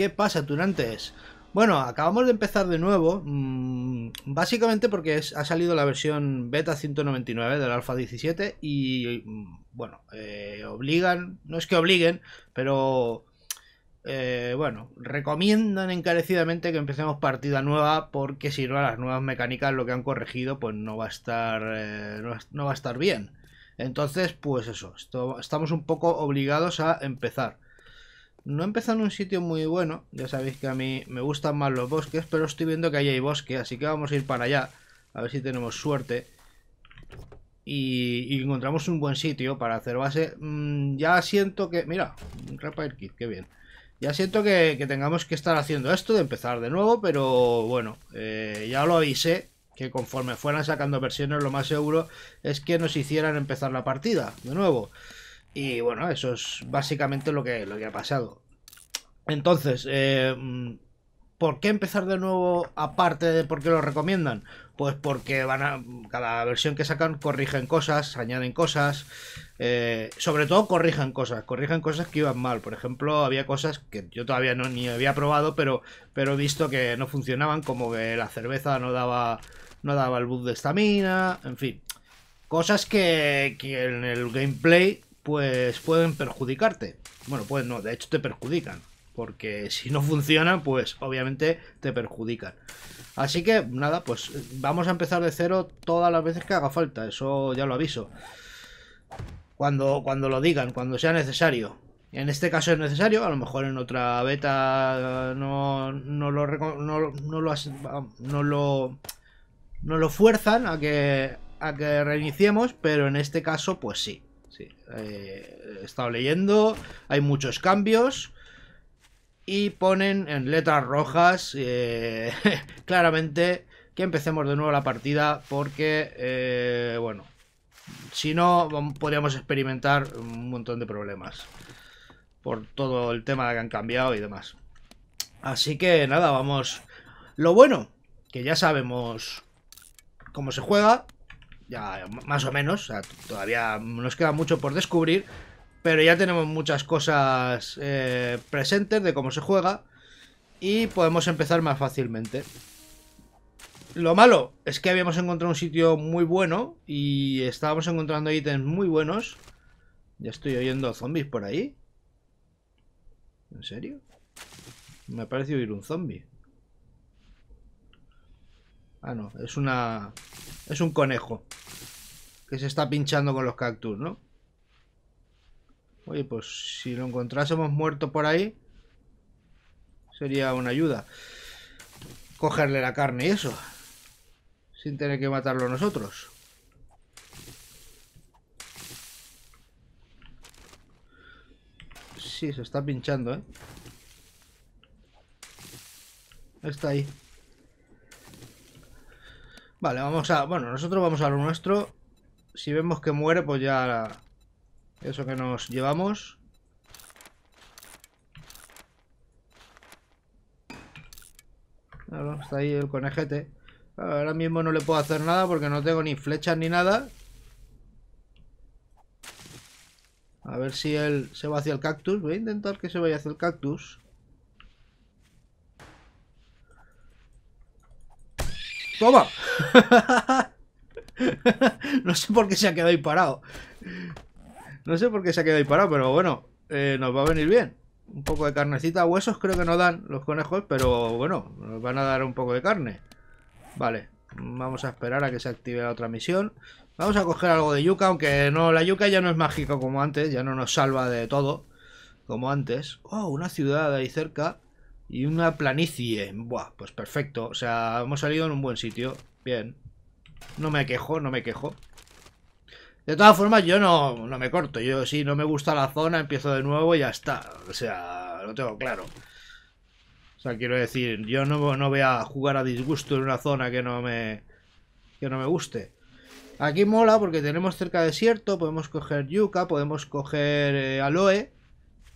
¿Qué pasa, Tunantes? Bueno, acabamos de empezar de nuevo, mm, básicamente porque ha salido la versión beta 199 del alfa 17 y, mm, bueno, eh, obligan, no es que obliguen, pero, eh, bueno, recomiendan encarecidamente que empecemos partida nueva porque si no a las nuevas mecánicas lo que han corregido pues no va a estar, eh, no, va a estar bien. Entonces, pues eso, estamos un poco obligados a empezar. No empezado en un sitio muy bueno, ya sabéis que a mí me gustan más los bosques, pero estoy viendo que ahí hay bosque, así que vamos a ir para allá, a ver si tenemos suerte. Y, encontramos un buen sitio para hacer base. Mm, ya siento que... Mira, un Repair Kit, qué bien. Ya siento que, tengamos que estar haciendo esto, de empezar de nuevo, pero bueno, eh, ya lo avisé, que conforme fueran sacando versiones lo más seguro es que nos hicieran empezar la partida, de nuevo. Y bueno, eso es básicamente lo que, lo que ha pasado. Entonces, eh, ¿por qué empezar de nuevo aparte de por qué lo recomiendan? Pues porque van a, cada versión que sacan corrigen cosas, añaden cosas, eh, sobre todo corrigen cosas, corrigen cosas que iban mal. Por ejemplo, había cosas que yo todavía no ni había probado, pero, pero he visto que no funcionaban, como que la cerveza no daba, no daba el boost de estamina, en fin. Cosas que en el gameplay pues pueden perjudicarte. Bueno, pues no, de hecho te perjudican. Porque si no funcionan, pues obviamente te perjudican. Así que nada, pues eh, vamos a empezar de cero todas las veces que haga falta. Eso ya lo aviso. Cuando, cuando lo digan, cuando sea necesario. En este caso es necesario, a lo mejor en otra beta no, lo, no, lo, no, lo, fuerzan a que, a que reiniciemos, pero en este caso pues sí. Eh, he estado leyendo, hay muchos cambios y ponen en letras rojas eh, claramente que empecemos de nuevo la partida porque, eh, bueno, si no podríamos experimentar un montón de problemas por todo el tema que han cambiado y demás. Así que nada, vamos. Lo bueno, que ya sabemos cómo se juega, más o menos, todavía nos queda mucho por descubrir, pero ya tenemos muchas cosas eh, presentes de cómo se juega y podemos empezar más fácilmente. Lo malo es que habíamos encontrado un sitio muy bueno y estábamos encontrando ítems muy buenos. Ya estoy oyendo zombies por ahí. ¿En serio? Me ha parecido oír un zombie. Ah, no, es una... Es un conejo. Que se está pinchando con los cactus, ¿no? Oye, pues si lo encontrásemos muerto por ahí... Sería una ayuda. Cogerle la carne y eso. Sin tener que matarlo nosotros. Sí, se está pinchando, ¿eh? Está ahí. Vale, vamos a... Bueno, nosotros vamos a lo nuestro. Si vemos que muere, pues ya... Eso que nos llevamos. está ahí el conejete. ahora mismo no le puedo hacer nada porque no tengo ni flechas ni nada. A ver si él se va hacia el cactus. Voy a intentar que se vaya hacia el cactus. ¡Toma! no sé por qué se ha quedado ahí parado. No sé por qué se ha quedado ahí parado, pero bueno, eh, nos va a venir bien. Un poco de carnecita, huesos creo que no dan los conejos, pero bueno, nos van a dar un poco de carne. Vale, vamos a esperar a que se active la otra misión. Vamos a coger algo de yuca, aunque no, la yuca ya no es mágica como antes, ya no nos salva de todo, como antes. Oh, una ciudad ahí cerca. Y una planicie. Buah, pues perfecto. O sea, hemos salido en un buen sitio. Bien. No me quejo, no me quejo. De todas formas, yo no, no me corto. Yo si no me gusta la zona, empiezo de nuevo y ya está. O sea, lo tengo claro. O sea, quiero decir, yo no, no voy a jugar a disgusto en una zona que no me que no me guste. Aquí mola porque tenemos cerca desierto, podemos coger yuca, podemos coger eh, aloe.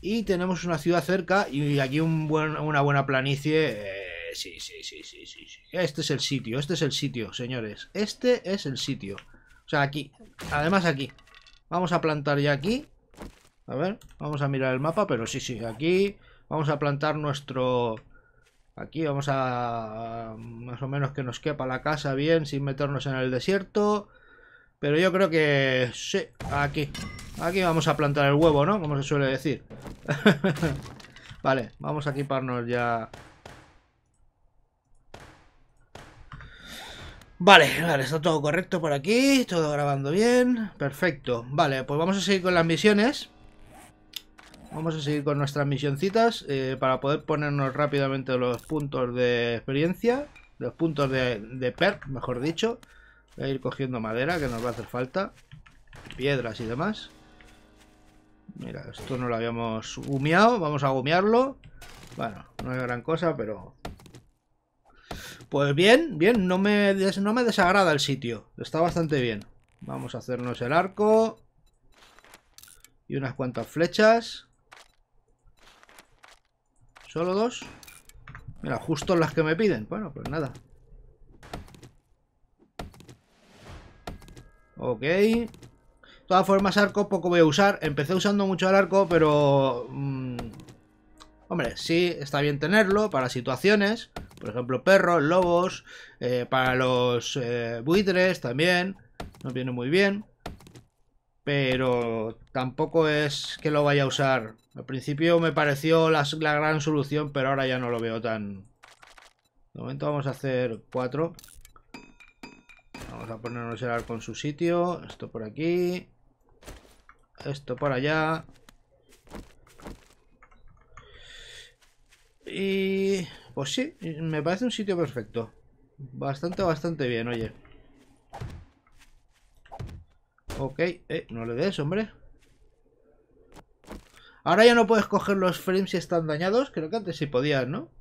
Y tenemos una ciudad cerca y aquí un buen, una buena planicie. Eh, sí, sí, sí, sí, sí, sí. Este es el sitio, este es el sitio, señores. Este es el sitio. O sea, aquí. Además aquí. Vamos a plantar ya aquí. A ver, vamos a mirar el mapa, pero sí, sí, aquí vamos a plantar nuestro... Aquí vamos a... Más o menos que nos quepa la casa bien, sin meternos en el desierto. Pero yo creo que... Sí, aquí. Aquí vamos a plantar el huevo, ¿no? Como se suele decir. vale, vamos a equiparnos ya... Vale, vale, está todo correcto por aquí, todo grabando bien, perfecto. Vale, pues vamos a seguir con las misiones. Vamos a seguir con nuestras misioncitas eh, para poder ponernos rápidamente los puntos de experiencia, los puntos de, de perk, mejor dicho. Voy a ir cogiendo madera, que nos va a hacer falta. Piedras y demás. Mira, esto no lo habíamos humeado. Vamos a humearlo. Bueno, no es gran cosa, pero... Pues bien, bien. No me, no me desagrada el sitio. Está bastante bien. Vamos a hacernos el arco. Y unas cuantas flechas. ¿Solo dos? Mira, justo las que me piden. Bueno, pues nada. Ok. De todas formas, arco poco voy a usar. Empecé usando mucho el arco, pero... Mm, hombre, sí, está bien tenerlo para situaciones. Por ejemplo, perros, lobos, eh, para los eh, buitres también. Nos viene muy bien. Pero tampoco es que lo vaya a usar. Al principio me pareció la, la gran solución, pero ahora ya no lo veo tan... De momento vamos a hacer cuatro. Vamos a ponernos el arco en su sitio. Esto por aquí. Esto por allá. Y... Pues sí, me parece un sitio perfecto. Bastante, bastante bien, oye. Ok, eh, no le des, hombre. Ahora ya no puedes coger los frames si están dañados. Creo que antes sí podías, ¿no?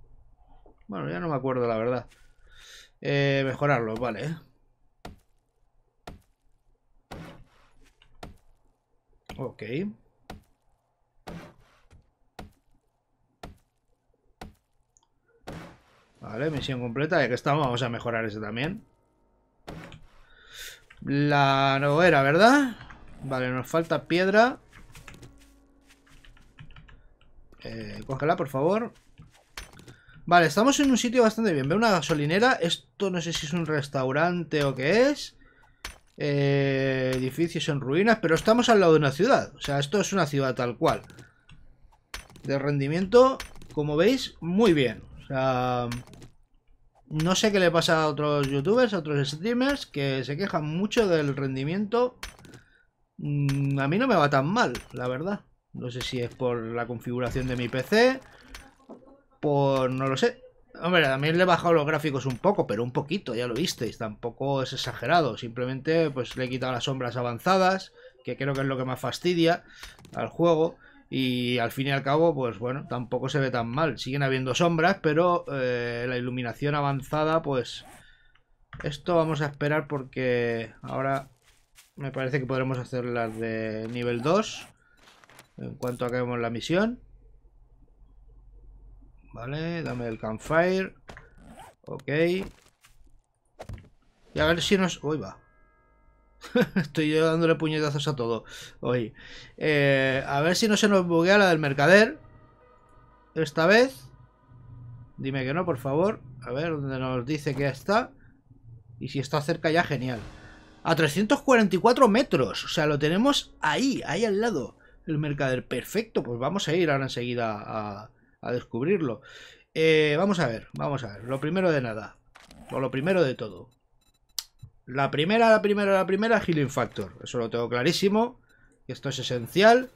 Bueno, ya no me acuerdo, la verdad. Eh, mejorarlos, vale. Ok. Vale, misión completa. Ya que estamos, vamos a mejorar ese también. La noguera, ¿verdad? Vale, nos falta piedra. Eh, cógela, por favor. Vale, estamos en un sitio bastante bien. Veo una gasolinera. Esto no sé si es un restaurante o qué es. Eh, edificios en ruinas, pero estamos al lado de una ciudad. O sea, esto es una ciudad tal cual. De rendimiento, como veis, muy bien. O sea, no sé qué le pasa a otros youtubers, a otros streamers, que se quejan mucho del rendimiento. Mm, a mí no me va tan mal, la verdad. No sé si es por la configuración de mi PC, por... no lo sé. Hombre, también le he bajado los gráficos un poco, pero un poquito, ya lo visteis, tampoco es exagerado. Simplemente pues le he quitado las sombras avanzadas, que creo que es lo que más fastidia al juego. Y al fin y al cabo, pues bueno, tampoco se ve tan mal. Siguen habiendo sombras, pero eh, la iluminación avanzada, pues... Esto vamos a esperar porque ahora me parece que podremos hacer las de nivel 2. En cuanto acabemos la misión. Vale, dame el campfire. Ok. Y a ver si nos... Uy, va. Estoy yo dándole puñetazos a todo hoy. Eh, a ver si no se nos buguea la del mercader. Esta vez. Dime que no, por favor. A ver, dónde nos dice que está. Y si está cerca ya, genial. A 344 metros. O sea, lo tenemos ahí, ahí al lado. El mercader. Perfecto, pues vamos a ir ahora enseguida a a descubrirlo. Eh, vamos a ver, vamos a ver. Lo primero de nada. O lo primero de todo. La primera, la primera, la primera, Healing Factor. Eso lo tengo clarísimo. Esto es esencial.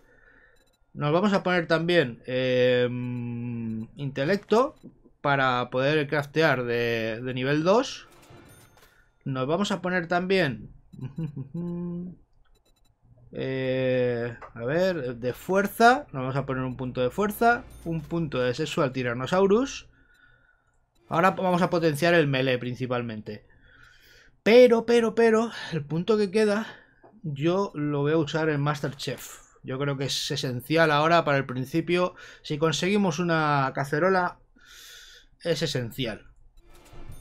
Nos vamos a poner también em, intelecto para poder craftear de, de nivel 2. Nos vamos a poner también Eh, a ver, de fuerza. Nos vamos a poner un punto de fuerza. Un punto de sexual tiranosaurus Ahora vamos a potenciar el melee principalmente. Pero, pero, pero, el punto que queda, yo lo voy a usar en Masterchef. Yo creo que es esencial ahora para el principio. Si conseguimos una cacerola, es esencial.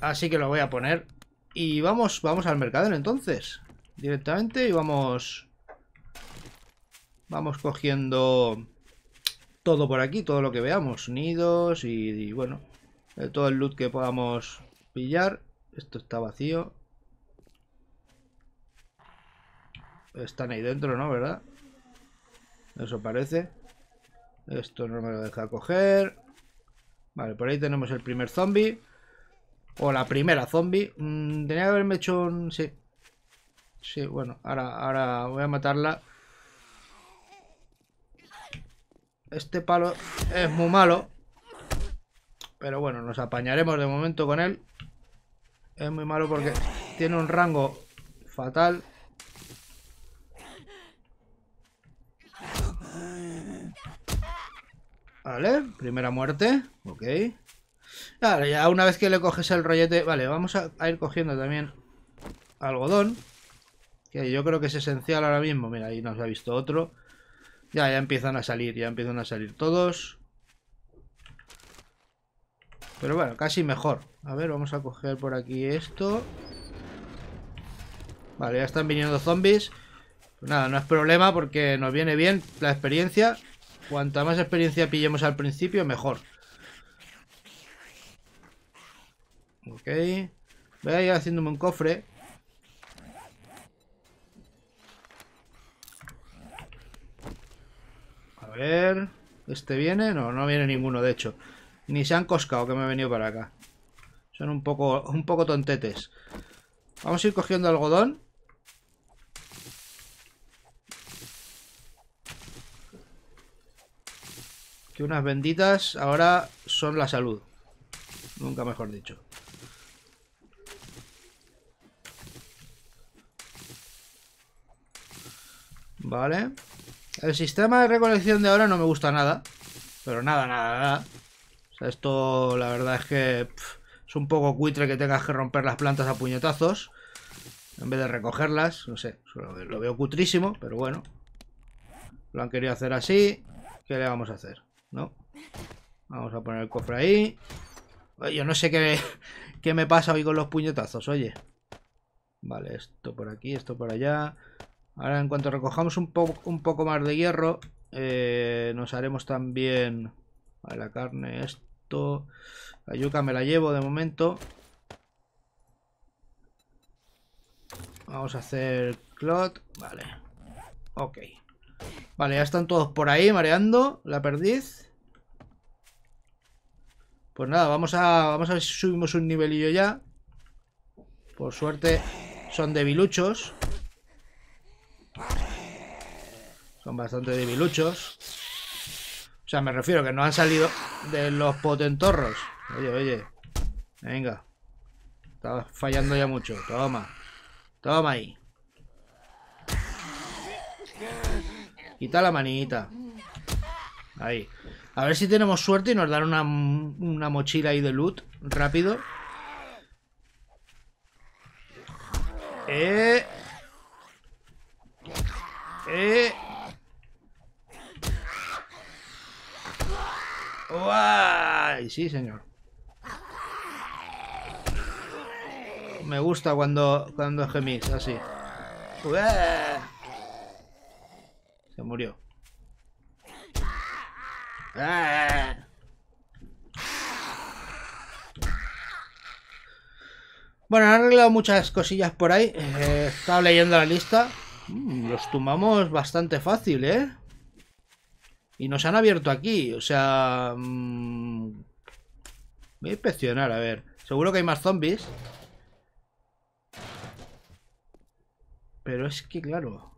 Así que lo voy a poner. Y vamos, vamos al mercado entonces. Directamente y vamos Vamos cogiendo todo por aquí, todo lo que veamos. Nidos y, bueno, eh, todo el loot que podamos pillar. Esto está vacío. Están ahí dentro, ¿no? ¿Verdad? Eso parece. Esto no me lo deja coger. Vale, por ahí tenemos el primer zombie. O la primera zombie. Mm, tenía que haberme hecho un... Sí. Sí, bueno, ahora, ahora voy a matarla. Este palo es muy malo. Pero bueno, nos apañaremos de momento con él. Es muy malo porque tiene un rango fatal. Vale, primera muerte. Ok. Ahora ya una vez que le coges el rollete... Vale, vamos a ir cogiendo también algodón. Que yo creo que es esencial ahora mismo. Mira, ahí nos ha visto otro. Ya, ya empiezan a salir, ya empiezan a salir todos. Pero bueno, casi mejor. A ver, vamos a coger por aquí esto. Vale, ya están viniendo zombies. Pues nada, no es problema porque nos viene bien la experiencia. Cuanta más experiencia pillemos al principio, mejor. Ok. Voy a ir haciéndome un cofre. A ver... ¿Este viene? No, no viene ninguno, de hecho. Ni se han coscado que me he venido para acá. Son un poco, un poco tontetes. Vamos a ir cogiendo algodón. Que unas benditas ahora son la salud. Nunca mejor dicho. Vale. El sistema de recolección de ahora no me gusta nada. Pero nada, nada, nada. O sea, esto la verdad es que es un poco cuitre que tengas que romper las plantas a puñetazos. En vez de recogerlas, no sé, lo veo cutrísimo, pero bueno. Lo han querido hacer así. ¿Qué le vamos a hacer? ¿No? Vamos a poner el cofre ahí. Yo no sé qué, qué me pasa hoy con los puñetazos, oye. Vale, esto por aquí, esto por allá. Ahora en cuanto recojamos un, poco más de hierro, eh, nos haremos también a la carne esto. La yuca me la llevo de momento. Vamos a hacer clot. Vale. Ok. Vale, ya están todos por ahí mareando la perdiz. Pues nada, vamos a, vamos a ver si subimos un nivelillo ya. Por suerte son debiluchos. son bastante debiluchos. O sea, me refiero que no han salido de los potentorros. Oye, oye. Venga. Estaba fallando ya mucho. Toma. Toma ahí. Quita la manita. Ahí. A ver si tenemos suerte y nos dan una, una mochila ahí de loot. Rápido. Eh. Eh. Y Sí, señor. Me gusta cuando, cuando gemís, así. Se murió. Bueno, han arreglado muchas cosillas por ahí. Eh, estaba leyendo la lista. Mm, los tumbamos bastante fácil, ¿eh? Y nos han abierto aquí, o sea... Mmm, voy a inspeccionar, a ver. Seguro que hay más zombies. Pero es que, claro...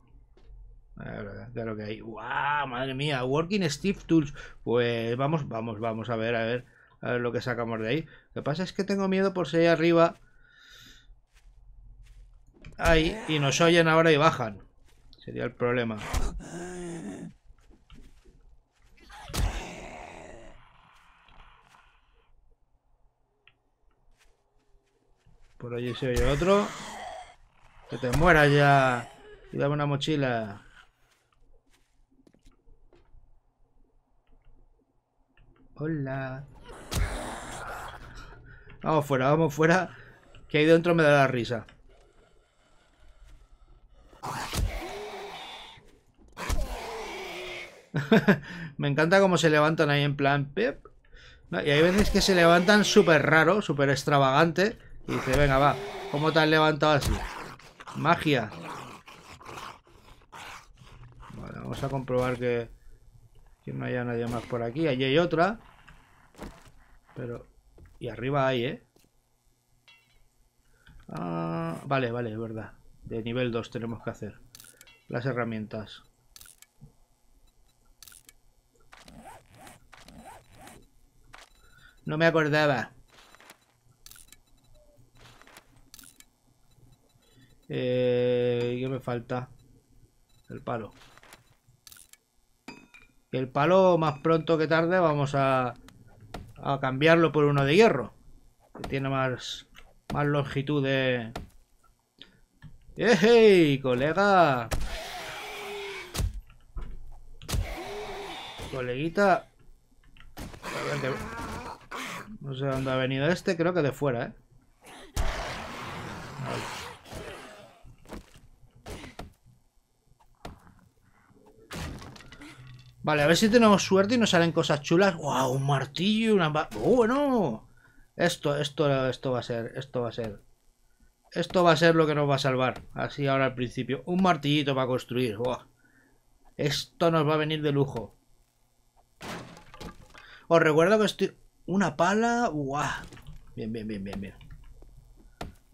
Claro que hay. ¡Wow! Madre mía. Working Steve Tools. Pues vamos, vamos, vamos. A ver, a ver. A ver lo que sacamos de ahí. Lo que pasa es que tengo miedo por si hay arriba. Ahí. Y nos oyen ahora y bajan. Sería el problema. Por allí se oye otro. Que te mueras ya. Y dame una mochila. Hola. Vamos fuera, vamos fuera. Que ahí dentro me da la risa. me encanta cómo se levantan ahí en plan... Pep. y hay veces que se levantan súper raro, súper extravagante. Y dice, venga, va. ¿Cómo te has levantado así? Magia. Vale, vamos a comprobar que, que no haya nadie más por aquí. Allí hay otra. Pero... Y arriba hay, ¿eh? Ah, vale, vale, es verdad. De nivel 2 tenemos que hacer. Las herramientas. No me acordaba. Eh, ¿Qué me falta? El palo. el palo, más pronto que tarde, vamos a, a cambiarlo por uno de hierro. Que tiene más, más longitud de... ¡Eh, ¡Ey, colega! Coleguita. No sé dónde ha venido este, creo que de fuera, ¿eh? Vale, a ver si tenemos suerte y nos salen cosas chulas. ¡Wow! Un martillo, una... ¡Oh, bueno! Esto, esto, esto va a ser, esto va a ser. Esto va a ser lo que nos va a salvar. Así ahora al principio. Un martillito para construir. ¡Wow! Esto nos va a venir de lujo. Os recuerdo que estoy... Una pala... ¡Wow! Bien, bien, bien, bien, bien.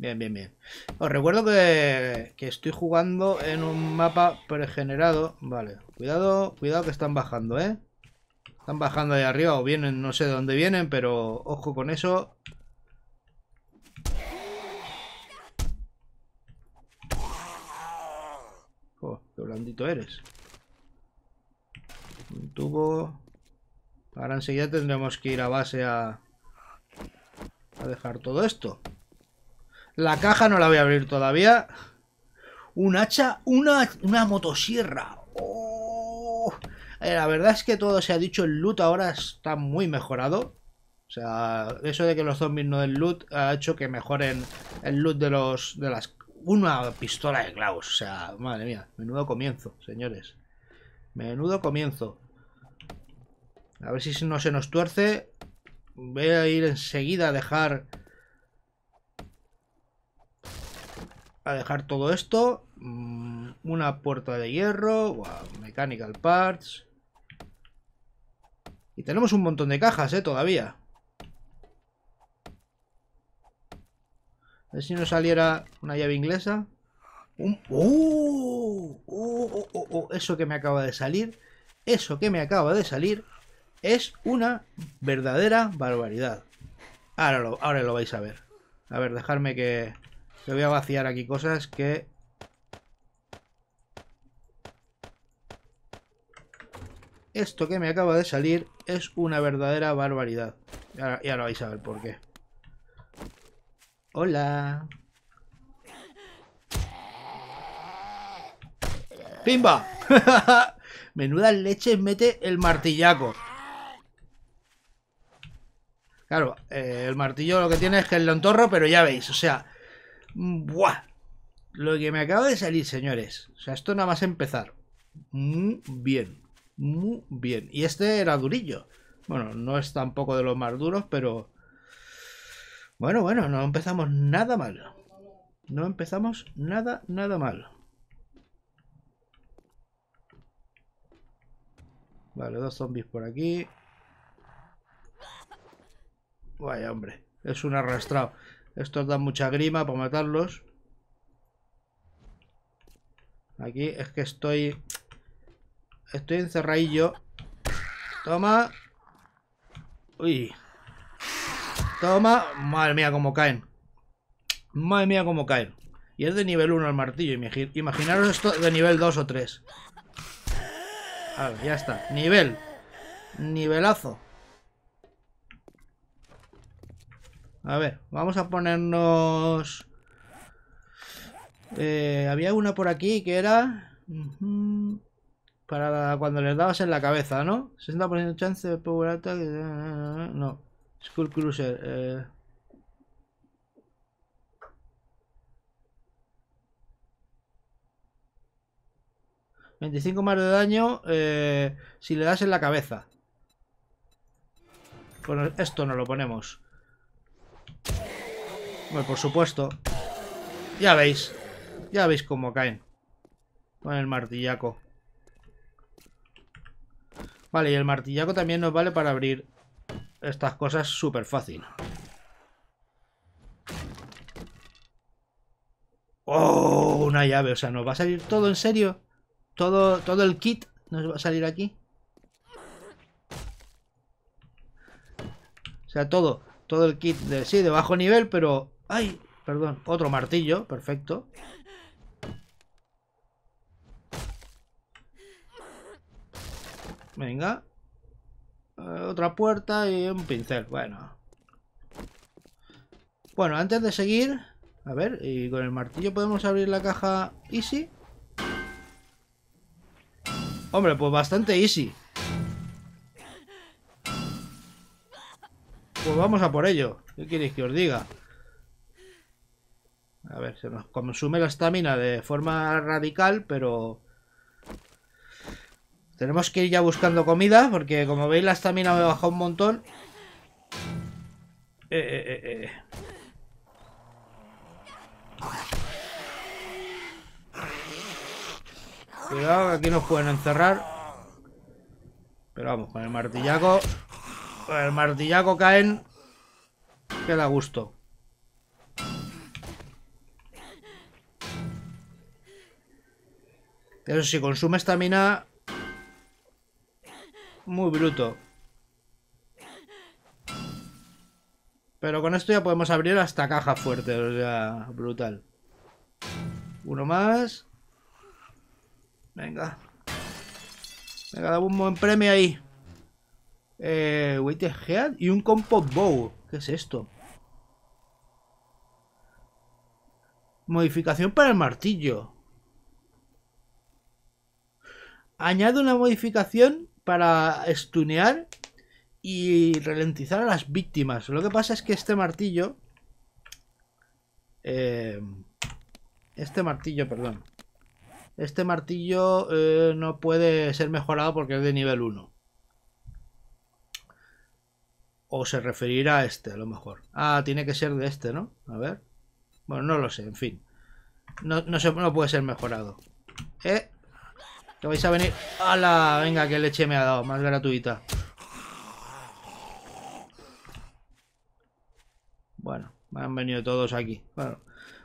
Bien, bien, bien. Os recuerdo que, estoy jugando en un mapa pregenerado. Vale, cuidado, cuidado que están bajando, ¿eh? Están bajando ahí arriba o vienen, no sé de dónde vienen, pero ojo con eso. Oh, qué blandito eres. Un tubo. Ahora enseguida tendremos que ir a base a, a dejar todo esto. La caja no la voy a abrir todavía. Un hacha, una, motosierra. Oh. Eh, la verdad es que todo se ha dicho, el loot ahora está muy mejorado. O sea, eso de que los zombies no den loot ha hecho que mejoren el loot de los de las una pistola de Klaus. O sea, madre mía, menudo comienzo, señores. Menudo comienzo. A ver si no se nos tuerce. Voy a ir enseguida a dejar a dejar todo esto. Mm, una puerta de hierro. mechanical parts. Y tenemos un montón de cajas, ¿eh? Todavía. A ver si nos saliera una llave inglesa. Un... ¡uh! ¡Uh, uh, eso que me acaba de salir. Eso que me acaba de salir. Es una verdadera barbaridad. Ahora lo, ahora lo vais a ver. A ver, dejarme que... Te voy a vaciar aquí cosas que... Esto que me acaba de salir es una verdadera barbaridad. Y ahora, vais a ver por qué. Hola. ¡Pimba! Menuda leche mete el martillaco. Claro, eh, el martillo lo que tiene es que es lontorro, pero ya veis, o sea, ¡Buah! Lo que me acaba de salir, señores. O sea, esto nada más empezar. Muy bien. Muy bien. Y este era durillo. Bueno, no es tampoco de los más duros, pero... Bueno, bueno, no empezamos nada mal. No empezamos nada, nada mal. Vale, dos zombies por aquí. Vaya, hombre. Es un arrastrado. Estos dan mucha grima por matarlos. Aquí es que estoy... Estoy encerradillo. Toma. Uy. Toma. Madre mía cómo caen. Madre mía cómo caen. Y es de nivel 1 el martillo. Imaginaros esto de nivel 2 o 3. A ver, ya está. Nivel. Nivelazo. A ver, vamos a ponernos... Eh, había una por aquí que era... para cuando les dabas en la cabeza, ¿no? 60% chance de power attack... Eh, no. Skull Cruiser. ...25 eh. más de daño... ...si le das en la cabeza... Con esto no lo ponemos... Pues por supuesto. Ya veis. Ya veis cómo caen. Con el martillaco. Vale, y el martillaco también nos vale para abrir estas cosas súper fácil. ¡Oh! Una llave. O sea, ¿nos va a salir todo en serio? ¿Todo, todo el kit nos va a salir aquí? O sea, todo. Todo el kit de, sí, de bajo nivel, pero ¡Ay! Perdón, otro martillo, perfecto. Venga. Eh, otra puerta y un pincel, bueno. Bueno, antes de seguir... A ver, y con el martillo podemos abrir la caja easy. Hombre, pues bastante easy. Pues vamos a por ello. ¿Qué queréis que os diga? A ver, se nos consume la estamina de forma radical, pero... Tenemos que ir ya buscando comida, porque como veis la estamina me baja un montón. Eh, eh, eh, eh. Cuidado, aquí nos pueden encerrar. Pero vamos, con el martillaco... Con el martillaco caen... Queda gusto. Pero si consume estamina... Muy bruto. Pero con esto ya podemos abrir hasta caja fuerte, o sea, brutal. Uno más. Venga. Venga, dame un buen premio ahí. Eh, a Head y un compo Bow. ¿Qué es esto? Modificación para el martillo. añade una modificación para stunear y ralentizar a las víctimas. Lo que pasa es que este martillo... Eh, este martillo, perdón. Este martillo eh, no puede ser mejorado porque es de nivel 1. O se referirá a este, a lo mejor. Ah, tiene que ser de este, ¿no? A ver. Bueno, no lo sé, en fin. No, no puede ser mejorado. Eh, que vais a venir... ¡Hala! Venga, que leche me ha dado. Más gratuita. Bueno, han venido todos aquí. Bueno,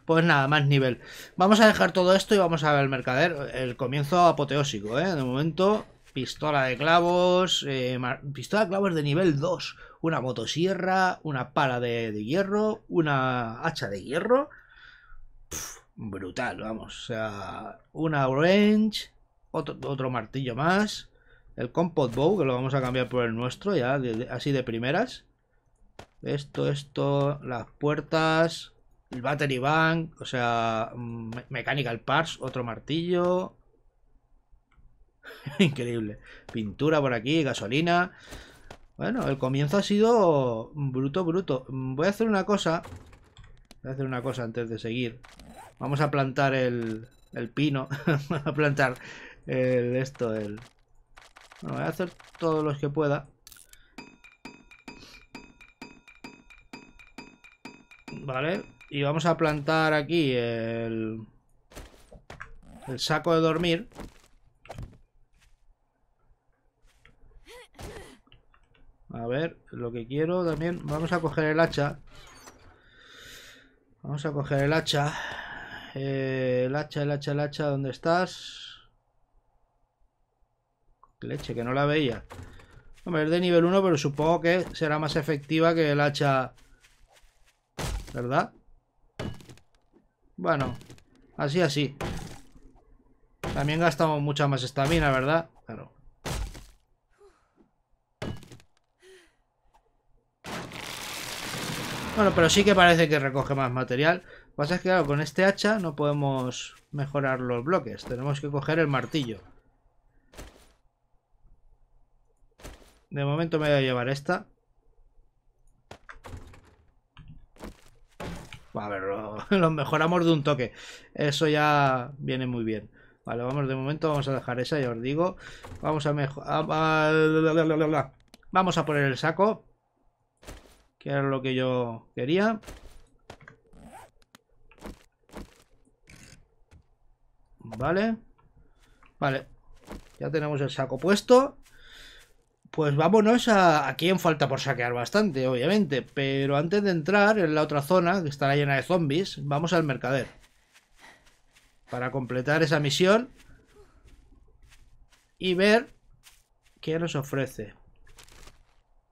pues nada, más nivel. Vamos a dejar todo esto y vamos a ver el mercader. El comienzo apoteósico, ¿eh? De momento, pistola de clavos. Eh, pistola de clavos de nivel 2. Una motosierra, una pala de, hierro, una hacha de hierro. brutal, vamos. O sea, una orange otro, martillo más. El Compost Bow, que lo vamos a cambiar por el nuestro, ya así de primeras. Esto, esto, las puertas, el Battery Bank, o sea, mm, Mechanical Parts, otro martillo. Increíble. Pintura por aquí, gasolina. Bueno, el comienzo ha sido bruto, bruto. Voy a hacer una cosa. Voy a hacer una cosa antes de seguir. Vamos a plantar el, el pino. Vamos a plantar el esto, el... Bueno, voy a hacer todos los que pueda. Vale, y vamos a plantar aquí el... El saco de dormir. A ver, lo que quiero también... Vamos a coger el hacha. Vamos a coger el hacha. Eh, el hacha, el hacha, el hacha, ¿dónde estás? Leche, que no la veía. Hombre, es de nivel 1, pero supongo que será más efectiva que el hacha... ¿Verdad? Bueno, así, así. También gastamos mucha más estamina, ¿verdad? Claro. Bueno, pero sí que parece que recoge más material. Lo que pasa es que, con este hacha no podemos mejorar los bloques. Tenemos que coger el martillo. De momento me voy a llevar esta. A ver, lo, mejoramos de un toque. Eso ya viene muy bien. Vale, vamos, de momento vamos a dejar esa, ya os digo. Vamos a mejorar... Vamos a poner el saco. Que era lo que yo quería. Vale. Vale. Ya tenemos el saco puesto. Pues vámonos a, a quien falta por saquear bastante, obviamente. Pero antes de entrar en la otra zona, que estará llena de zombies, vamos al mercader. Para completar esa misión. Y ver qué nos ofrece.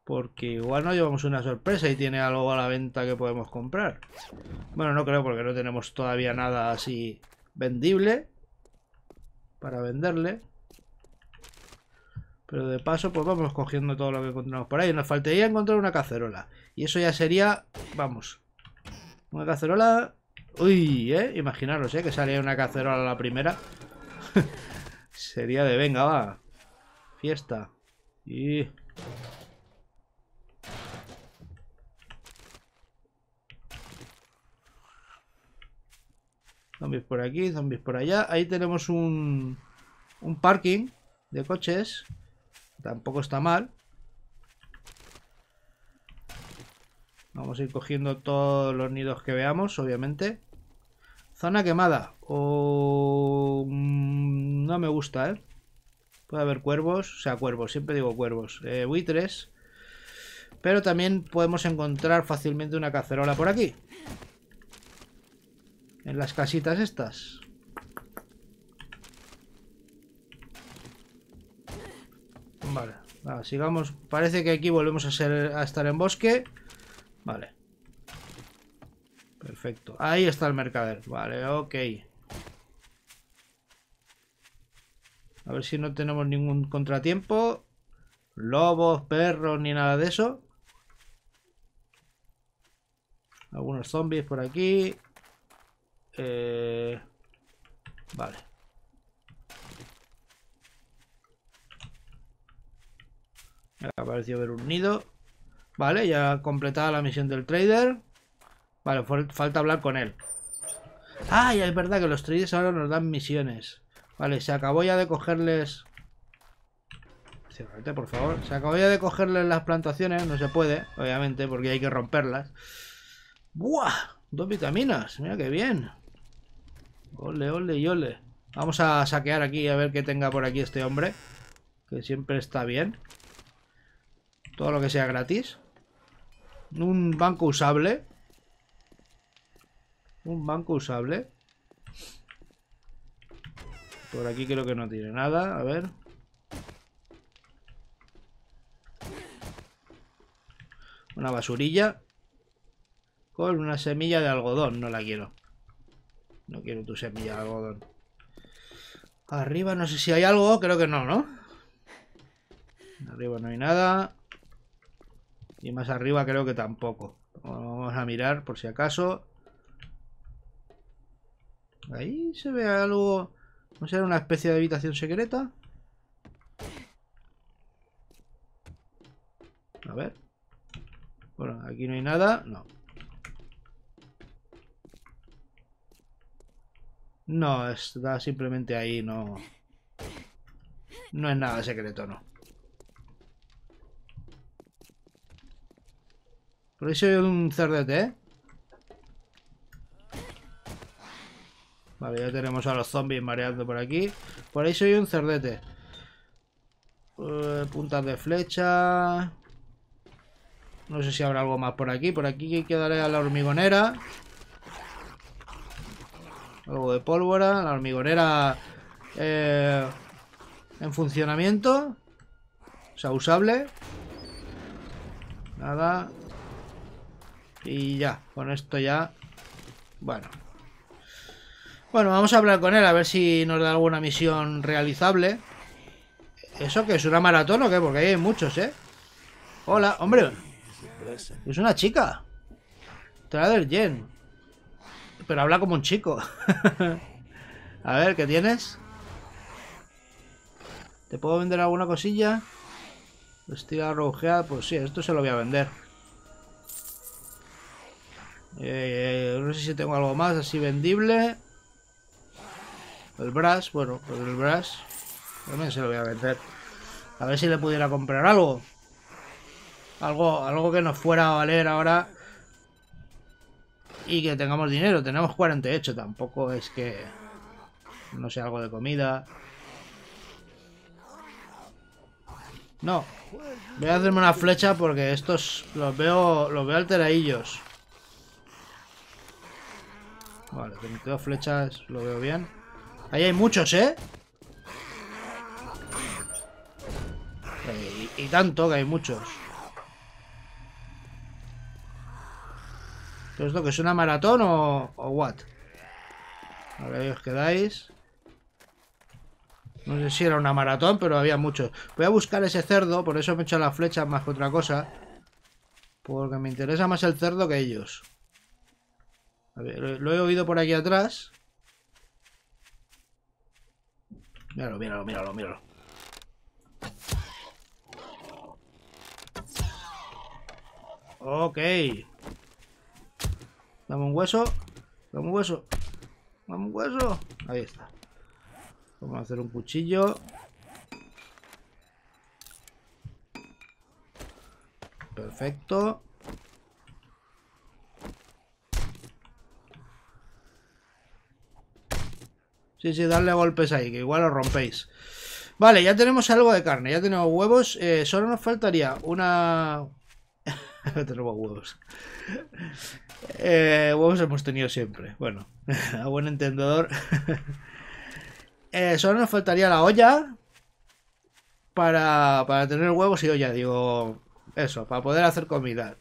Porque igual no llevamos una sorpresa y tiene algo a la venta que podemos comprar. Bueno, no creo porque no tenemos todavía nada así vendible. Para venderle. Pero de paso, pues vamos cogiendo todo lo que encontramos por ahí. Nos faltaría encontrar una cacerola. Y eso ya sería, vamos, una cacerola... Uy, eh, imaginaros, eh, que salía una cacerola la primera. sería de, venga, va. Fiesta. Y... Zombies por aquí, zombies por allá. Ahí tenemos un, un parking de coches. Tampoco está mal. Vamos a ir cogiendo todos los nidos que veamos, obviamente. Zona quemada. Mm, no me gusta, ¿eh? Puede haber cuervos. O sea, cuervos. Siempre digo cuervos. Eh, buitres. Pero también podemos encontrar fácilmente una cacerola por aquí. En las casitas estas. Vale, sigamos. Parece que aquí volvemos a, ser, a estar en bosque. Vale. Perfecto. Ahí está el mercader. Vale, ok. A ver si no tenemos ningún contratiempo. Lobos, perros, ni nada de eso. Algunos zombies por aquí. Eh... Vale. Me ha ver un nido. Vale, ya completada la misión del trader. Vale, falta hablar con él. Ay, es verdad que los traders ahora nos dan misiones. Vale, se acabó ya de cogerles... Cierrate, por favor. Se acabó ya de cogerles las plantaciones. No se puede, obviamente, porque hay que romperlas. ¡Buah! Dos vitaminas. Mira qué bien. Ole, ole y ole. Vamos a saquear aquí a ver qué tenga por aquí este hombre. Que siempre está bien. Todo lo que sea gratis. Un banco usable. Un banco usable. Por aquí creo que no tiene nada. A ver. Una basurilla. Con una semilla de algodón. No la quiero. No quiero tu semilla de algodón. Arriba no sé si hay algo. Creo que no, ¿no? Arriba no hay nada. Y más arriba creo que tampoco. Vamos a mirar por si acaso. Ahí se ve algo... ¿No será una especie de habitación secreta? A ver. Bueno, aquí no hay nada. No. No, está simplemente ahí, no... No es nada secreto, no. Por eso soy un cerdete, ¿eh? Vale, ya tenemos a los zombies mareando por aquí. Por ahí soy un cerdete. Eh, puntas de flecha. No sé si habrá algo más por aquí. Por aquí quedaré a la hormigonera. Algo de pólvora. La hormigonera eh, en funcionamiento. O sea, usable. Nada. Y ya, con esto ya... Bueno. Bueno, vamos a hablar con él, a ver si nos da alguna misión realizable. ¿Eso que es? ¿Una maratón o qué? Porque hay muchos, ¿eh? Hola, hombre. Es una chica. Trader Jen. Pero habla como un chico. a ver, ¿qué tienes? ¿Te puedo vender alguna cosilla? Estira rojeada, pues sí, esto se lo voy a vender. Eh, no sé si tengo algo más así vendible. El Brass, bueno, pues el Brass también se lo voy a vender. A ver si le pudiera comprar algo. Algo, algo que nos fuera a valer ahora. Y que tengamos dinero. Tenemos 48, tampoco es que... No sé, algo de comida. No. Voy a hacerme una flecha porque estos los veo, los veo alteradillos. Vale, tengo dos flechas lo veo bien. Ahí hay muchos, ¿eh? Y, tanto que hay muchos. ¿Esto es que es una maratón o, o A ver, ahí os quedáis. No sé si era una maratón, pero había muchos. Voy a buscar ese cerdo, por eso me he hecho las flechas más que otra cosa. Porque me interesa más el cerdo que ellos lo he oído por aquí atrás. Míralo, míralo, míralo, míralo. Ok. Dame un hueso. Dame un hueso. Dame un hueso. Ahí está. Vamos a hacer un cuchillo. Perfecto. Sí, sí, darle golpes ahí, que igual lo rompéis. Vale, ya tenemos algo de carne, ya tenemos huevos. Eh, solo nos faltaría una... tenemos huevos. Eh, huevos hemos tenido siempre. Bueno, a buen entendedor. Eh, solo nos faltaría la olla para, para tener huevos y olla, digo... Eso, para poder hacer comida.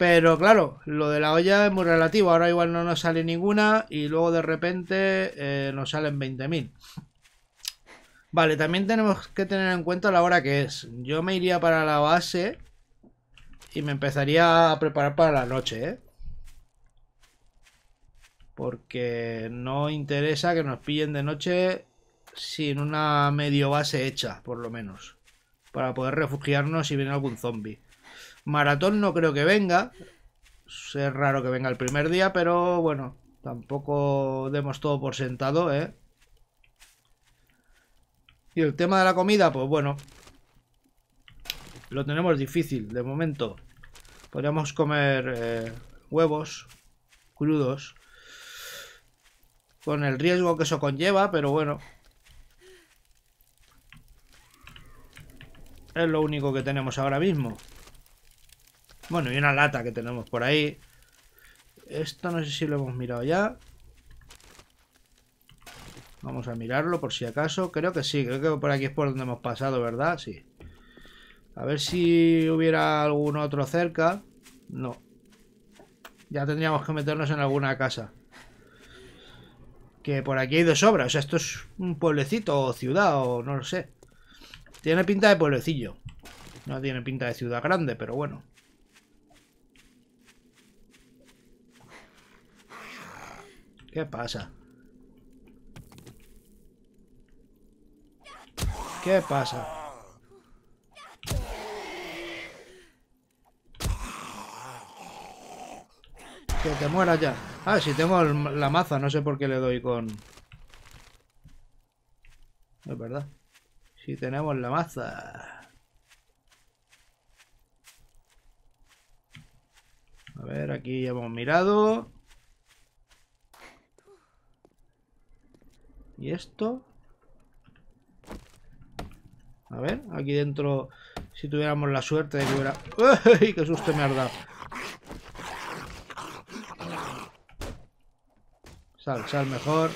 Pero claro, lo de la olla es muy relativo. Ahora igual no nos sale ninguna y luego de repente eh, nos salen 20.000. Vale, también tenemos que tener en cuenta la hora que es. Yo me iría para la base y me empezaría a preparar para la noche, ¿eh? Porque no interesa que nos pillen de noche sin una medio base hecha, por lo menos. Para poder refugiarnos si viene algún zombie. Maratón no creo que venga. Es raro que venga el primer día, pero bueno, tampoco demos todo por sentado, ¿eh? Y el tema de la comida, pues bueno, lo tenemos difícil de momento. Podríamos comer eh, huevos crudos con el riesgo que eso conlleva, pero bueno. Es lo único que tenemos ahora mismo. Bueno, y una lata que tenemos por ahí. Esto no sé si lo hemos mirado ya. Vamos a mirarlo por si acaso. Creo que sí, creo que por aquí es por donde hemos pasado, ¿verdad? Sí. A ver si hubiera algún otro cerca. No. Ya tendríamos que meternos en alguna casa. Que por aquí hay de sobra O sea, esto es un pueblecito o ciudad o no lo sé. Tiene pinta de pueblecillo. No tiene pinta de ciudad grande, pero bueno. ¿Qué pasa? ¿Qué pasa? Que te mueras ya. Ah, si tengo la maza, no sé por qué le doy con... No es verdad. Si tenemos la maza... A ver, aquí ya hemos mirado. Y esto. A ver, aquí dentro, si tuviéramos la suerte de que hubiera... ¡Uy, qué susto me has dado! Sal, sal mejor.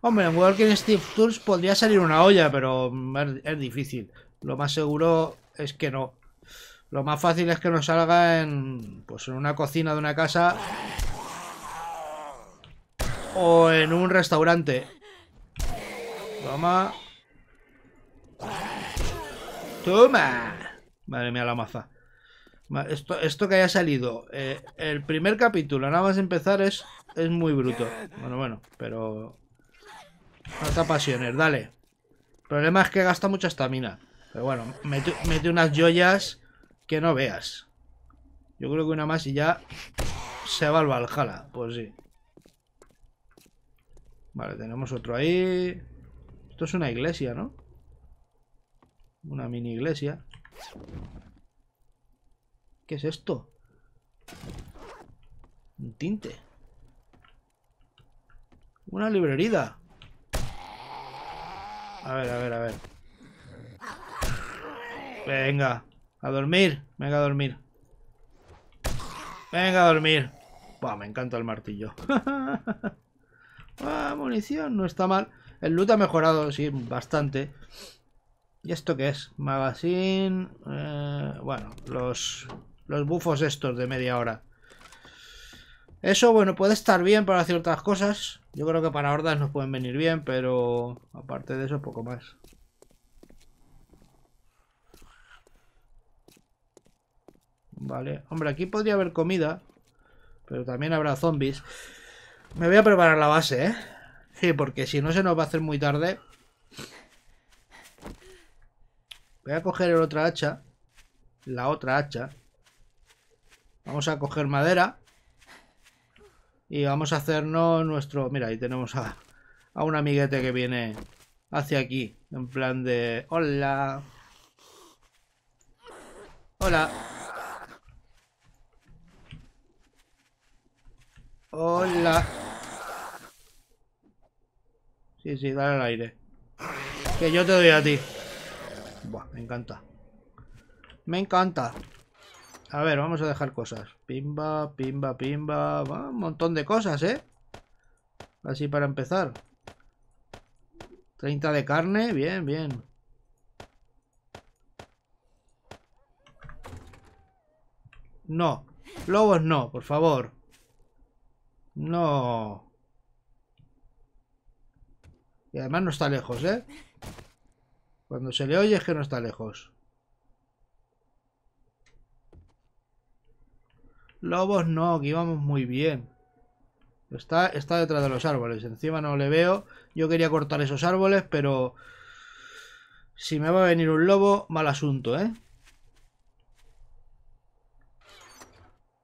Hombre, en Walking Steve tools podría salir una olla, pero mm, es difícil. Lo más seguro es que no. Lo más fácil es que nos salga en, pues, en una cocina de una casa o en un restaurante. Toma. Toma. Madre mía, la maza. Esto, que haya salido eh, el primer capítulo, nada más empezar, es, es muy bruto. Bueno, bueno, pero... te pasiones, dale. El problema es que gasta mucha estamina. Pero bueno, mete, mete unas joyas que no veas. Yo creo que una más y ya se va al Valhalla. Pues sí. Vale, tenemos otro ahí. Esto es una iglesia, ¿no? Una mini iglesia. ¿Qué es esto? Un tinte. Una librería. A ver, a ver, a ver. Venga, a dormir. Venga a dormir. Venga a dormir. me encanta el martillo. Ah, munición, no está mal. El loot ha mejorado, sí, bastante. ¿Y esto qué es? Magazine... Eh, bueno, los, los bufos estos de media hora. Eso, bueno, puede estar bien para ciertas cosas. Yo creo que para hordas nos pueden venir bien, pero aparte de eso, poco más. Vale, hombre, aquí podría haber comida, pero también habrá zombies. Me voy a preparar la base, ¿eh? Sí, porque si no se nos va a hacer muy tarde. Voy a coger el otra hacha. La otra hacha. Vamos a coger madera. Y vamos a hacernos nuestro... Mira, ahí tenemos a, a un amiguete que viene hacia aquí. En plan de... Hola. Hola. Hola. Sí, sí, dale al aire. Que yo te doy a ti. Buah, me encanta. Me encanta. A ver, vamos a dejar cosas. Pimba, pimba, pimba. un montón de cosas, ¿eh? Así para empezar. 30 de carne, bien, bien. No, lobos no, por favor. No. Y además no está lejos, ¿eh? Cuando se le oye es que no está lejos. Lobos no, que íbamos muy bien. Está, está detrás de los árboles. Encima no le veo. Yo quería cortar esos árboles, pero... Si me va a venir un lobo, mal asunto, ¿eh?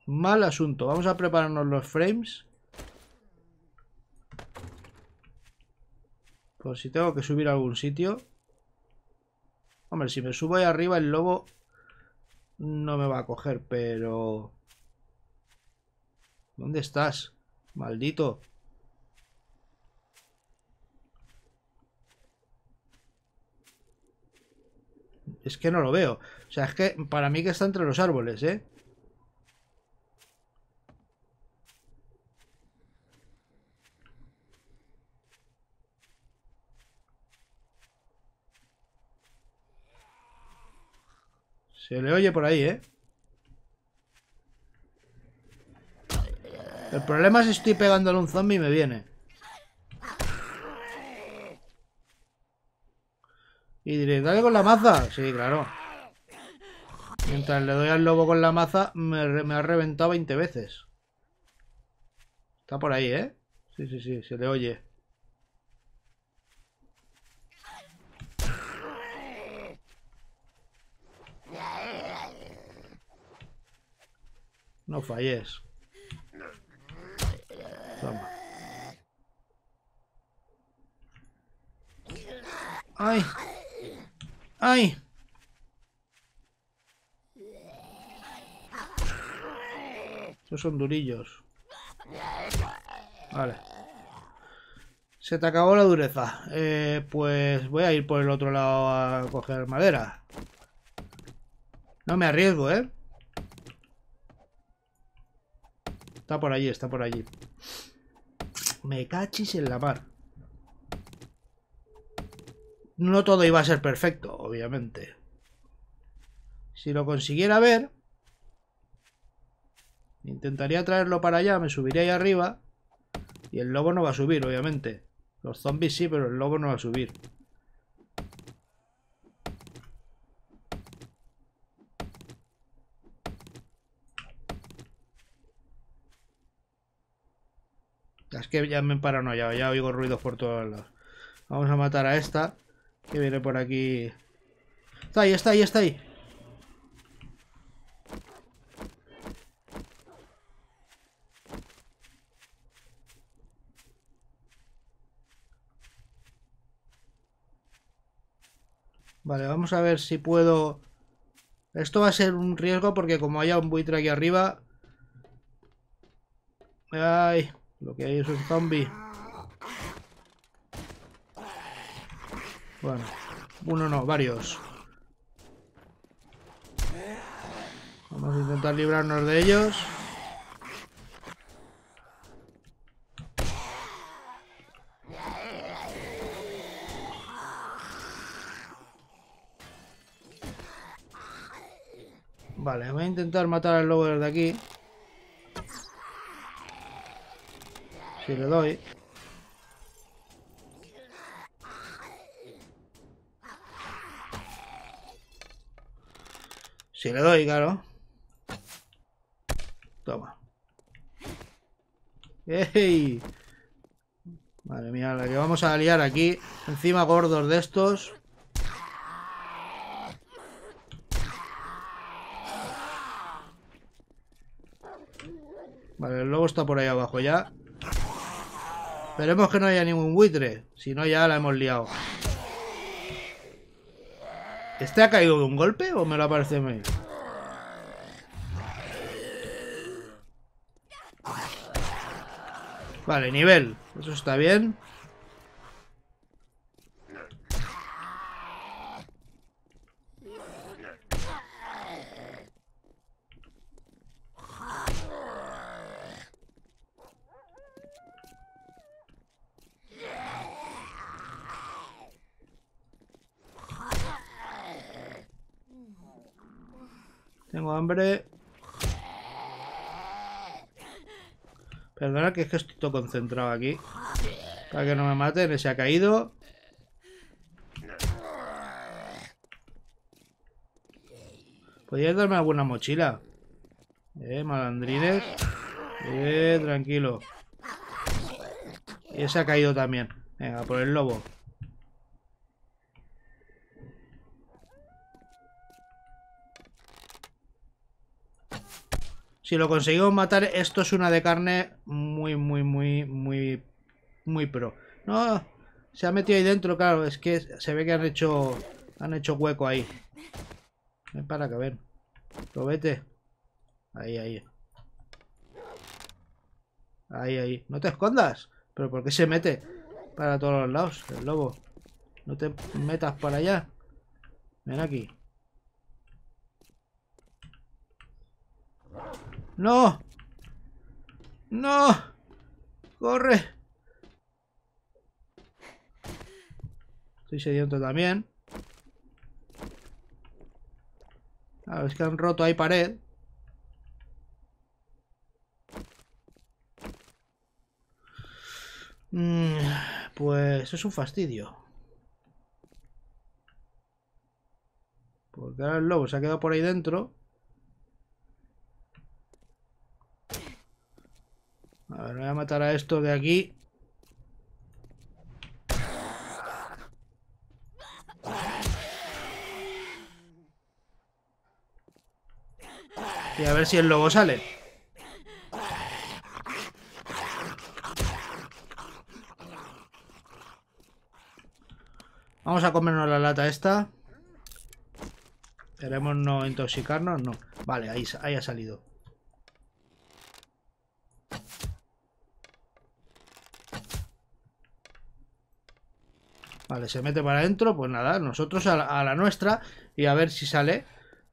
Mal asunto. Vamos a prepararnos los frames. Por pues si tengo que subir a algún sitio. Hombre, si me subo ahí arriba el lobo no me va a coger, pero... ¿Dónde estás? Maldito. Es que no lo veo. O sea, es que para mí que está entre los árboles, ¿eh? Se le oye por ahí, ¿eh? El problema es si estoy pegándole a un zombie y me viene. Y diré, dale con la maza. Sí, claro. Mientras le doy al lobo con la maza, me, me ha reventado 20 veces. Está por ahí, ¿eh? Sí, sí, sí, se le oye. No falles. Toma. ¡Ay! ¡Ay! Estos son durillos. Vale. Se te acabó la dureza. Eh, pues voy a ir por el otro lado a coger madera. No me arriesgo, ¿eh? Está por allí, está por allí. Me cachis en la mar. No todo iba a ser perfecto, obviamente. Si lo consiguiera ver... Intentaría traerlo para allá, me subiría ahí arriba. Y el lobo no va a subir, obviamente. Los zombies sí, pero el lobo no va a subir. Es que ya me he paranoiado, ya oigo ruidos por todos lados. Vamos a matar a esta, que viene por aquí. Está ahí, está ahí, está ahí. Vale, vamos a ver si puedo... Esto va a ser un riesgo porque como haya un buitre aquí arriba... ¡Ay! Lo que hay es un zombie. Bueno, uno no, varios. Vamos a intentar librarnos de ellos. Vale, voy a intentar matar al lobo de aquí. Si le doy... Si le doy, claro. Toma. ¡Ey! Vale, mía, la que vamos a liar aquí. Encima gordos de estos. Vale, el lobo está por ahí abajo ya. Esperemos que no haya ningún buitre. Si no, ya la hemos liado. ¿Este ha caído de un golpe o me lo aparece a Vale, nivel. Eso está bien. Perdona que es que estoy todo concentrado aquí. Para que no me maten, Ese ha caído. ¿Podrías darme alguna mochila? Eh, malandrines. Eh, tranquilo. Y se ha caído también. Venga, por el lobo. Si lo conseguimos matar, esto es una de carne muy, muy, muy, muy, muy pro. No, se ha metido ahí dentro, claro. Es que se ve que han hecho, han hecho hueco ahí. Ven para que ven. Probete. Ahí, ahí. Ahí, ahí. No te escondas. Pero ¿por qué se mete para todos los lados el lobo? No te metas para allá. Ven aquí. ¡No! ¡No! ¡Corre! Estoy sediento también. ver, es que han roto ahí pared. Mm, pues es un fastidio. Porque ahora el lobo se ha quedado por ahí dentro. A ver, voy a matar a esto de aquí. Y a ver si el lobo sale. Vamos a comernos la lata esta. Queremos no intoxicarnos, no. Vale, ahí ha salido. se mete para adentro, pues nada, nosotros a la, a la nuestra y a ver si sale.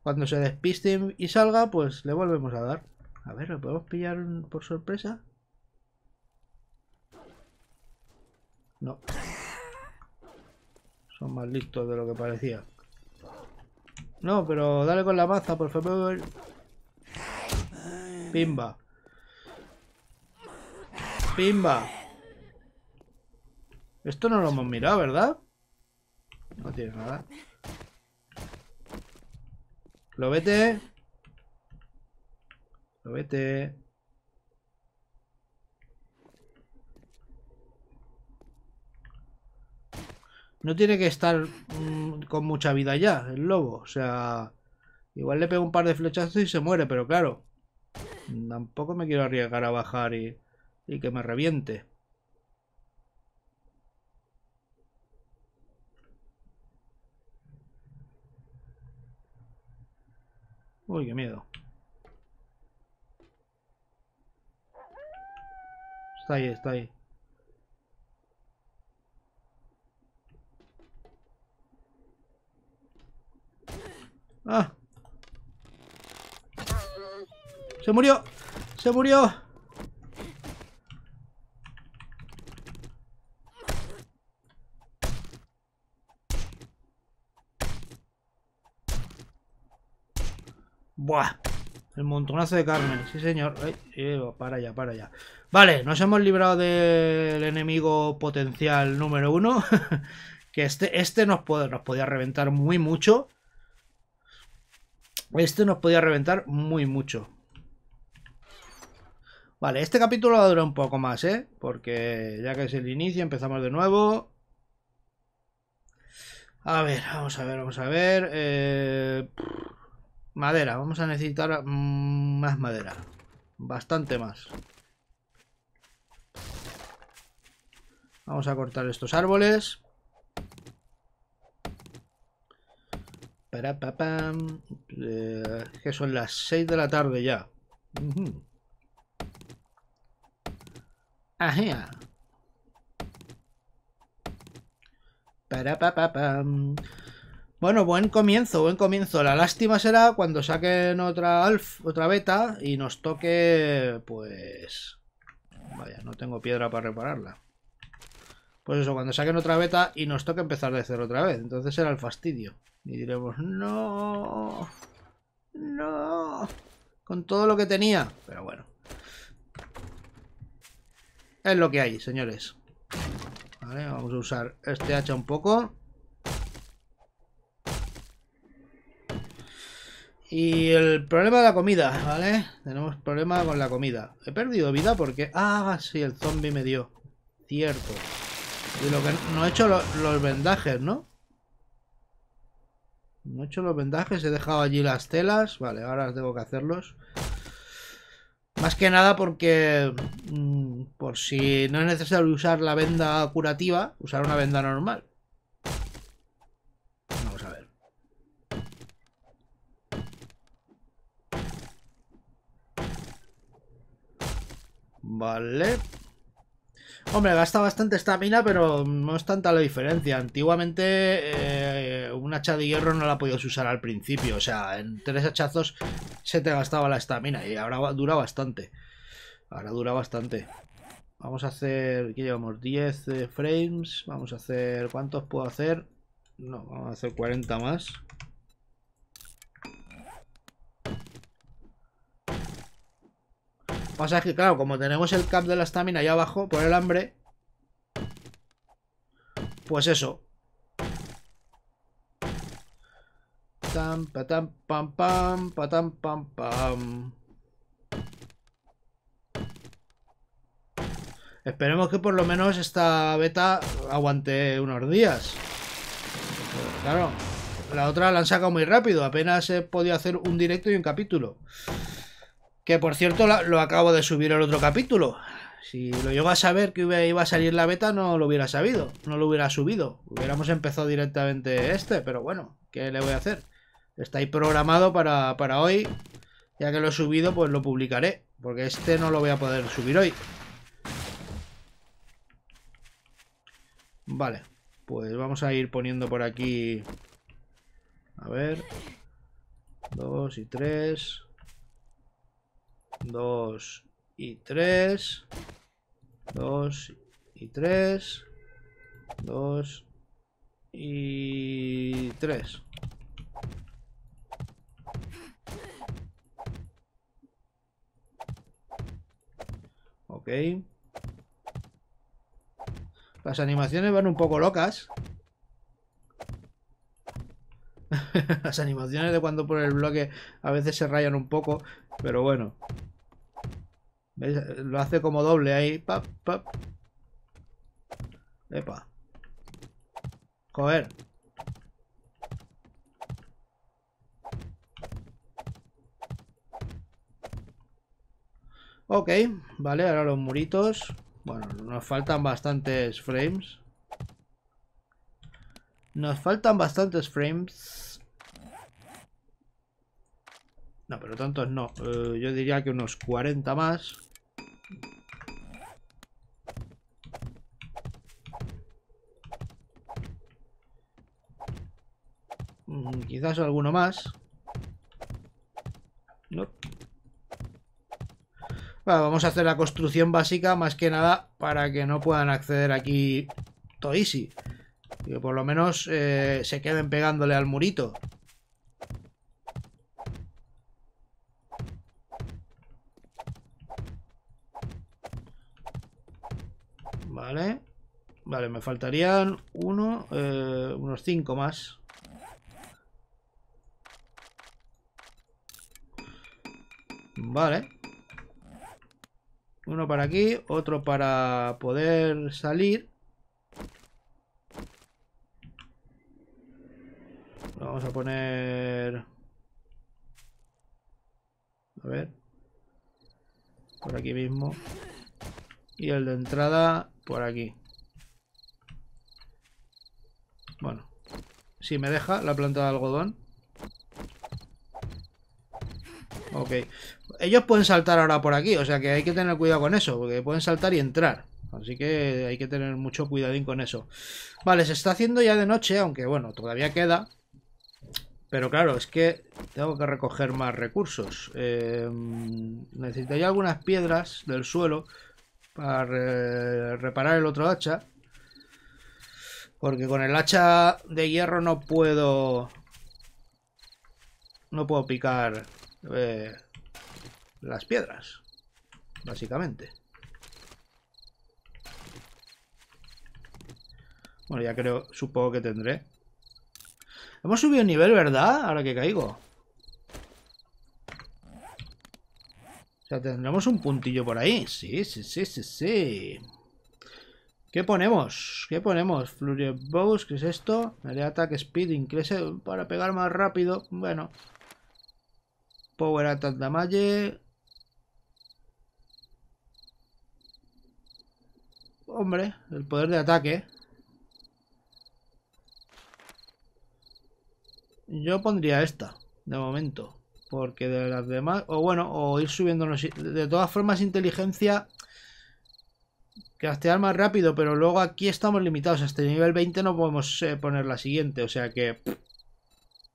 Cuando se despiste y salga, pues le volvemos a dar. A ver, ¿lo podemos pillar por sorpresa? No. Son más listos de lo que parecía. No, pero dale con la maza, por favor. Pimba. Pimba. Esto no lo hemos mirado, ¿verdad? No tiene nada. Lo vete. Lo vete. No tiene que estar mm, con mucha vida ya, el lobo. O sea, igual le pego un par de flechazos y se muere, pero claro. Tampoco me quiero arriesgar a bajar y, y que me reviente. Uy, qué miedo. Está ahí, está ahí. ¡Ah! ¡Se murió! ¡Se murió! Buah. El montonazo de carne. Sí, señor. para allá, para allá. Vale, nos hemos librado del enemigo potencial número uno. que este, este nos, nos podía reventar muy mucho. Este nos podía reventar muy mucho. Vale, este capítulo va a durar un poco más, ¿eh? Porque ya que es el inicio, empezamos de nuevo. A ver, vamos a ver, vamos a ver. Eh... Madera, vamos a necesitar mm, más madera. Bastante más. Vamos a cortar estos árboles. Para, pa, pam. Eh, que son las 6 de la tarde ya. Ajá. Para, pa, pa, bueno, buen comienzo, buen comienzo. La lástima será cuando saquen otra alf, otra beta y nos toque, pues... Vaya, no tengo piedra para repararla. Pues eso, cuando saquen otra beta y nos toque empezar de cero otra vez. Entonces será el fastidio. Y diremos, no... No... Con todo lo que tenía. Pero bueno. Es lo que hay, señores. Vale, vamos a usar este hacha un poco. Y el problema de la comida, ¿vale? Tenemos problema con la comida. He perdido vida porque... Ah, sí, el zombie me dio. Cierto. Y lo que no he hecho los vendajes, ¿no? No he hecho los vendajes, he dejado allí las telas. Vale, ahora tengo que hacerlos. Más que nada porque... Mm, por si no es necesario usar la venda curativa, usar una venda normal. Vale. Hombre, gasta bastante estamina, pero no es tanta la diferencia. Antiguamente eh, un hacha de hierro no la podías usar al principio. O sea, en tres hachazos se te gastaba la estamina y ahora dura bastante. Ahora dura bastante. Vamos a hacer... Aquí llevamos 10 eh, frames. Vamos a hacer... ¿Cuántos puedo hacer? No, vamos a hacer 40 más. Pasa es que, claro, como tenemos el cap de la estamina ahí abajo por el hambre, pues eso. pam. Esperemos que por lo menos esta beta aguante unos días. Claro, la otra la han sacado muy rápido. Apenas he podido hacer un directo y un capítulo. Que por cierto, lo acabo de subir al otro capítulo. Si lo llego a saber que iba a salir la beta, no lo hubiera sabido. No lo hubiera subido. Hubiéramos empezado directamente este, pero bueno, ¿qué le voy a hacer? Está ahí programado para, para hoy. Ya que lo he subido, pues lo publicaré. Porque este no lo voy a poder subir hoy. Vale, pues vamos a ir poniendo por aquí... A ver... Dos y tres... 2 y 3, 2 y 3, 2 y 3. Ok. Las animaciones van un poco locas. Las animaciones de cuando por el bloque a veces se rayan un poco, pero bueno. Lo hace como doble ahí. Pap, pap. Epa. Joder. Ok, vale, ahora los muritos. Bueno, nos faltan bastantes frames. Nos faltan bastantes frames. No, pero tantos no. Eh, yo diría que unos 40 más. quizás alguno más. No. vamos a hacer la construcción básica más que nada para que no puedan acceder aquí Toisi que por lo menos eh, se queden pegándole al murito. Vale. Vale, me faltarían uno, eh, unos cinco más. Vale. Uno para aquí, otro para poder salir. Vamos a poner... A ver. Por aquí mismo. Y el de entrada por aquí. Bueno. Si me deja la planta de algodón. Ok ellos pueden saltar ahora por aquí, o sea que hay que tener cuidado con eso, porque pueden saltar y entrar. Así que hay que tener mucho cuidadín con eso. Vale, se está haciendo ya de noche, aunque bueno, todavía queda. Pero claro, es que tengo que recoger más recursos. Eh, necesitaría algunas piedras del suelo para eh, reparar el otro hacha. Porque con el hacha de hierro no puedo... No puedo picar... Eh, las piedras, básicamente. Bueno, ya creo, supongo que tendré. Hemos subido el nivel, ¿verdad? Ahora que caigo. O sea, tendremos un puntillo por ahí. Sí, sí, sí, sí, sí. ¿Qué ponemos? ¿Qué ponemos? Flurry of Bows, ¿qué es esto? de ataque speed, increase para pegar más rápido. Bueno. Power attack damage. Hombre, el poder de ataque. Yo pondría esta, de momento. Porque de las demás... O bueno, o ir subiéndonos... De todas formas, inteligencia... Castear más rápido, pero luego aquí estamos limitados. Hasta el nivel 20 no podemos eh, poner la siguiente. O sea que...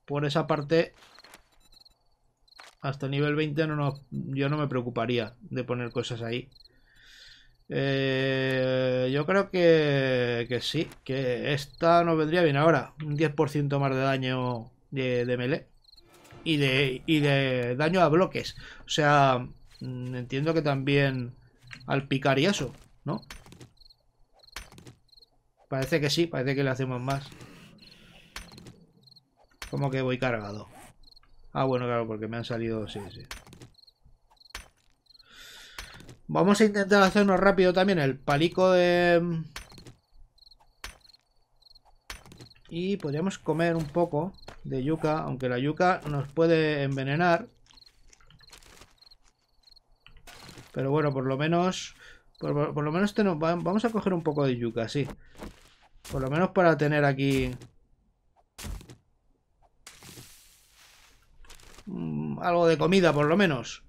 Por esa parte... Hasta el nivel 20 no, no yo no me preocuparía de poner cosas ahí. Eh, yo creo que, sí, que esta nos vendría bien ahora. Un 10% más de daño de, melee y de, de daño a bloques. O sea, mm, entiendo que también al picar y eso, ¿no? Parece que sí, parece que le hacemos más. Como que voy cargado. Ah, bueno, claro, porque me han salido... Sí, sí. Vamos a intentar hacernos rápido también el palico de... Mm, y podríamos comer un poco de yuca, aunque la yuca nos puede envenenar. Pero bueno, por lo menos... Por, lo menos vamos a coger un poco de yuca, sí. Por lo menos para tener aquí... Mm, algo de comida, por lo menos.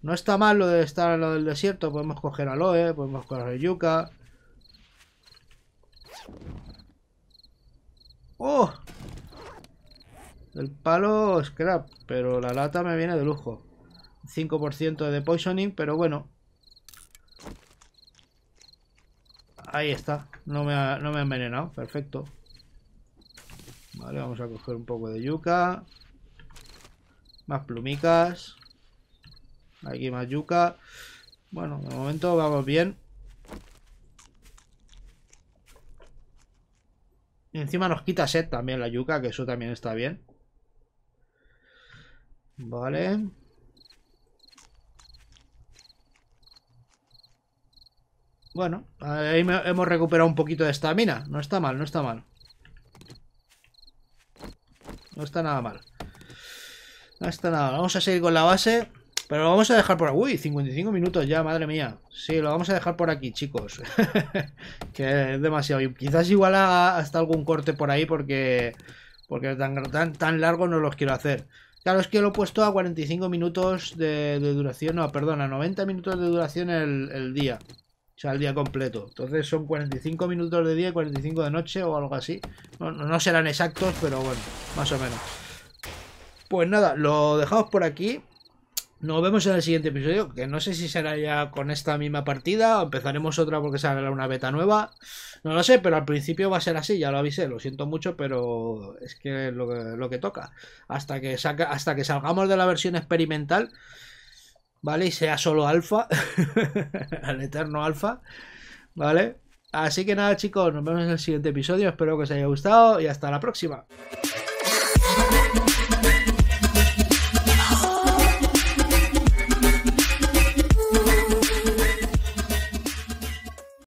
No está mal lo de estar en lo del desierto. Podemos coger aloe, podemos coger yuca. ¡Oh! El palo scrap, pero la lata me viene de lujo. 5% de poisoning, pero bueno. Ahí está. No me ha, no me ha envenenado. Perfecto. Vale, vamos a coger un poco de yuca. Más plumicas. Aquí más yuca. Bueno, de momento vamos bien. Y encima nos quita set también la yuca, que eso también está bien. Vale. Bueno, ahí hemos recuperado un poquito de estamina. No está mal, no está mal. No está nada mal. No está nada. Vamos a seguir con la base. Pero lo vamos a dejar por aquí. Uy, 55 minutos ya, madre mía. Sí, lo vamos a dejar por aquí, chicos. que es demasiado. Y quizás igual hasta algún corte por ahí porque, porque tan, tan, tan largo no los quiero hacer. Claro, es que lo he puesto a 45 minutos de, duración. No, perdón, a 90 minutos de duración el, día. O sea, el día completo. Entonces son 45 minutos de día y 45 de noche o algo así. No, no serán exactos, pero bueno, más o menos. Pues nada, lo dejamos por aquí. Nos vemos en el siguiente episodio, que no sé si será ya con esta misma partida o empezaremos otra porque saldrá una beta nueva. No lo sé, pero al principio va a ser así, ya lo avisé, lo siento mucho, pero es que lo que, toca. Hasta que, hasta que salgamos de la versión experimental, ¿vale? Y sea solo alfa, al eterno alfa, ¿vale? Así que nada chicos, nos vemos en el siguiente episodio, espero que os haya gustado y hasta la próxima.